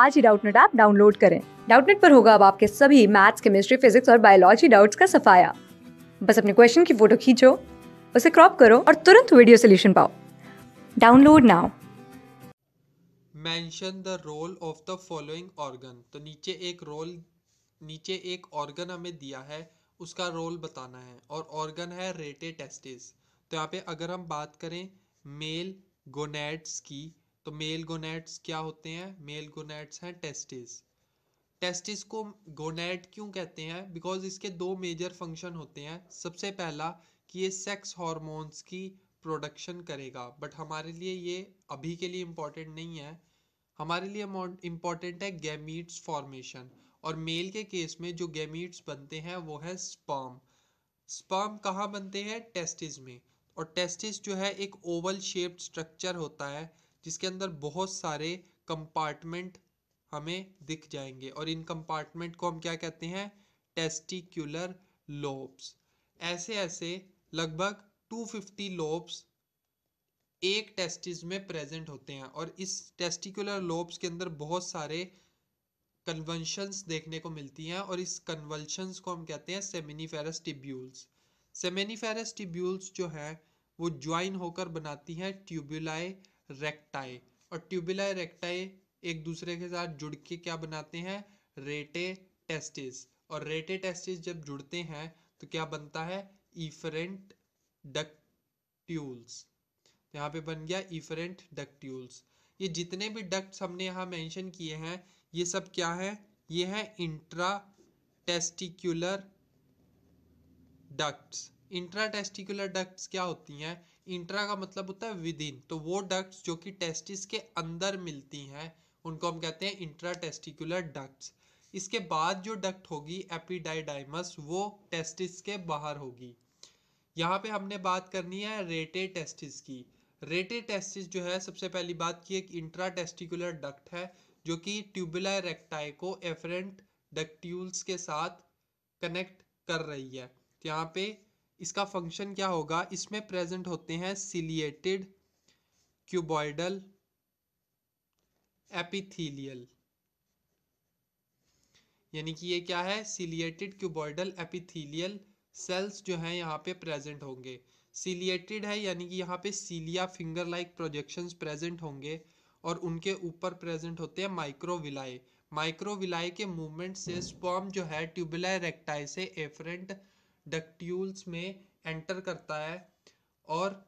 आज ही Doubtnut app download करें डाउटनेट पर होगा अब आपके सभी मैथ्स केमिस्ट्री फिजिक्स और बायोलॉजी डाउट्स का सफाया बस अपने क्वेश्चन की फोटो खींचो उसे क्रॉप करो और तुरंत वीडियो सोल्यूशन पाओ download now mention the role of the following organ तो नीचे एक रोल नीचे एक ऑर्गन हमें दिया है उसका रोल बताना है और ऑर्गन है रेटे टेस्टिस तो यहाँ पे अगर हम बात करें मेल गोनेट्स की तो मेल गोनेट्स क्या होते हैं मेल गोनेट्स हैं टेस्टिस टेस्टिस को गोनेट क्यों कहते हैं बिकॉज इसके दो मेजर फंक्शन होते हैं सबसे पहला कि ये सेक्स हॉर्मोन्स की प्रोडक्शन करेगा बट हमारे लिए ये अभी के लिए इम्पॉर्टेंट नहीं है हमारे लिए इम्पॉर्टेंट है गैमीट्स फॉर्मेशन और मेल के केस में जो गैमीट्स बनते हैं वो है स्पर्म स्पर्म कहाँ बनते हैं टेस्टिस में और टेस्टिस जो है एक ओवल शेप्ड स्ट्रक्चर होता है जिसके अंदर बहुत सारे कंपार्टमेंट हमें दिख जाएंगे और इन कंपार्टमेंट को हम क्या कहते हैं टेस्टिकुलर लोब्स ऐसे ऐसे लगभग 250 लोब्स एक टेस्टिस में प्रेजेंट होते हैं और इस टेस्टिकुलर लोब्स के अंदर बहुत सारे कन्वल्शंस देखने को मिलती हैं और इस कन्वल्शंस को हम कहते हैं सेमिनीफेरस टिब्यूल्स सेमिनीफेरस टिब्यूल्स जो हैं वो ज्वाइन होकर बनाती हैं ट्यूबुलाई रेक्टाई और ट्यूबुलर रेक्टाई एक दूसरे के साथ जुड़ के क्या बनाते हैं रेटे टेस्टिस और रेटे टेस्टिस जब जुड़ते हैं तो क्या बनता है इफरेंट डक्ट्यूल्स तो यहाँ पे बन गया इफरेंट डक्ट्यूल्स ये जितने भी डक्ट्स हमने यहाँ मेंशन किए हैं ये सब क्या है ये है intra testicular ducts intra testicular ducts क्या होती हैं इंट्रा का मतलब होता है विदिन तो वो डक्ट्स जो कि टेस्टिस के अंदर मिलती हैं उनको हम कहते हैं इंट्रा टेस्टिकुलर डक्ट्स इसके बाद जो डक्ट होगी एपिडाइडाइमस वो टेस्टिस के बाहर होगी यहाँ पे हमने बात करनी है रेटे टेस्टिस की रेटे टेस्टिस जो है सबसे पहली बात की एक इंट्रा टेस्टिकुलर डक्ट है जो कि ट्यूबुलर रेक्टाई को एफरेंट डक्ट्यूल्स के साथ कनेक्ट कर रही है तो यहाँ पे इसका फंक्शन क्या होगा इसमें प्रेजेंट होते हैं सिलिएटेड क्यूबॉइडल एपिथीलियल यानी कि ये क्या है सिलिएटेड क्यूबॉइडल एपिथीलियल सेल्स जो हैं यहाँ पे प्रेजेंट होंगे सिलिएटेड है यानी कि यहाँ पे cilia finger like projections present होंगे और उनके ऊपर प्रेजेंट होते हैं माइक्रोविलाई माइक्रोविलाई के मूवमेंट से स्पॉम जो है ट्यूबुलर रेक्टाई से एफरेंट डक्ट्यूल्स में एंटर करता है और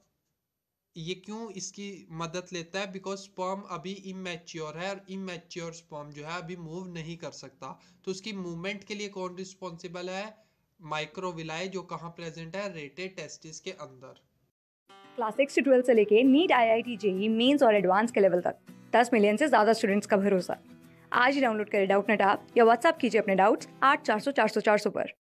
ये क्यों इसकी मदद लेता है बिकॉज स्पर्म अभी इमेच्योर है और इमेच्योर स्पर्म जो है अभी मूव नहीं कर सकता तो उसकी मूवमेंट के लिए कौन रिस्पॉन्सिबल है माइक्रोविलाय जो कहाँ प्रेजेंट है रेटेड टेस्टिस के अंदर क्लास सिक्स से ट्वेल्थ से लेके NEET I I T JEE Mains और एडवांस के लेवल तक दस मिलियन से ज़्यादा स्टूडेंट्स का भरोसा आज ही डाउनलोड करें डाउट नेट आप या व्हाट्सअप कीजिए अपने डाउट्स आठ चार सौ चार सौ चार सौ पर